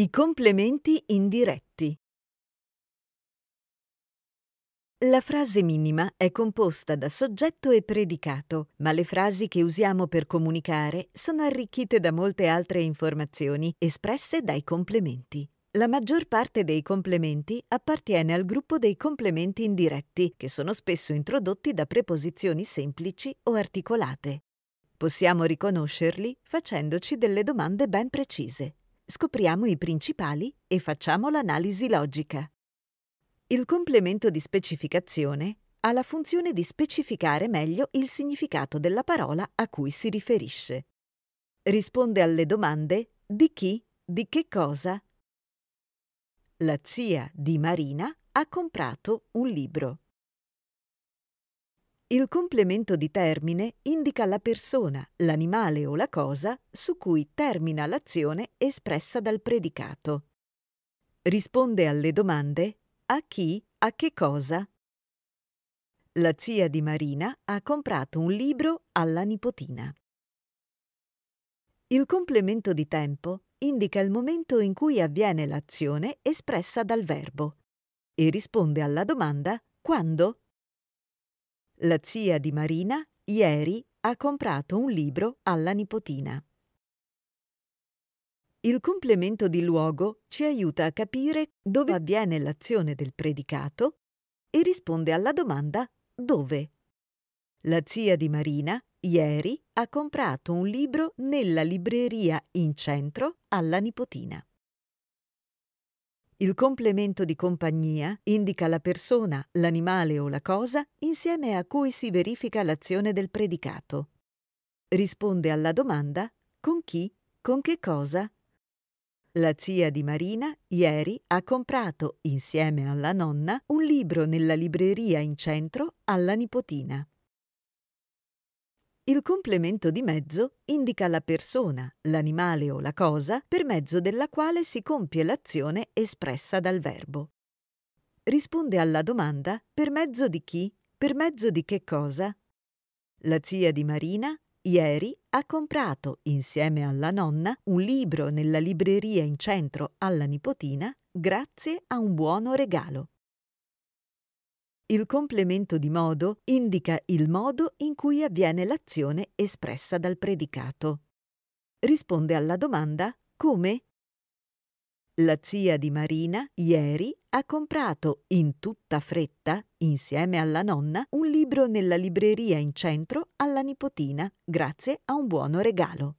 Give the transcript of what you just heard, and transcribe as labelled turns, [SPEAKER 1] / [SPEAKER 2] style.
[SPEAKER 1] I complementi indiretti. La frase minima è composta da soggetto e predicato, ma le frasi che usiamo per comunicare sono arricchite da molte altre informazioni espresse dai complementi. La maggior parte dei complementi appartiene al gruppo dei complementi indiretti, che sono spesso introdotti da preposizioni semplici o articolate. Possiamo riconoscerli facendoci delle domande ben precise. Scopriamo i principali e facciamo l'analisi logica. Il complemento di specificazione ha la funzione di specificare meglio il significato della parola a cui si riferisce. Risponde alle domande di chi, di che cosa. La zia di Marina ha comprato un libro. Il complemento di termine indica la persona, l'animale o la cosa su cui termina l'azione espressa dal predicato. Risponde alle domande a chi, a che cosa. La zia di Marina ha comprato un libro alla nipotina. Il complemento di tempo indica il momento in cui avviene l'azione espressa dal verbo e risponde alla domanda quando la zia di Marina ieri ha comprato un libro alla nipotina. Il complemento di luogo ci aiuta a capire dove avviene l'azione del predicato e risponde alla domanda dove. La zia di Marina ieri ha comprato un libro nella libreria in centro alla nipotina. Il complemento di compagnia indica la persona, l'animale o la cosa insieme a cui si verifica l'azione del predicato. Risponde alla domanda con chi, con che cosa. La zia di Marina ieri ha comprato, insieme alla nonna, un libro nella libreria in centro alla nipotina. Il complemento di mezzo indica la persona, l'animale o la cosa per mezzo della quale si compie l'azione espressa dal verbo. Risponde alla domanda per mezzo di chi, per mezzo di che cosa. La zia di Marina ieri ha comprato, insieme alla nonna, un libro nella libreria in centro alla nipotina grazie a un buono regalo. Il complemento di modo indica il modo in cui avviene l'azione espressa dal predicato. Risponde alla domanda come? La zia di Marina ieri ha comprato in tutta fretta, insieme alla nonna, un libro nella libreria in centro alla nipotina, grazie a un buono regalo.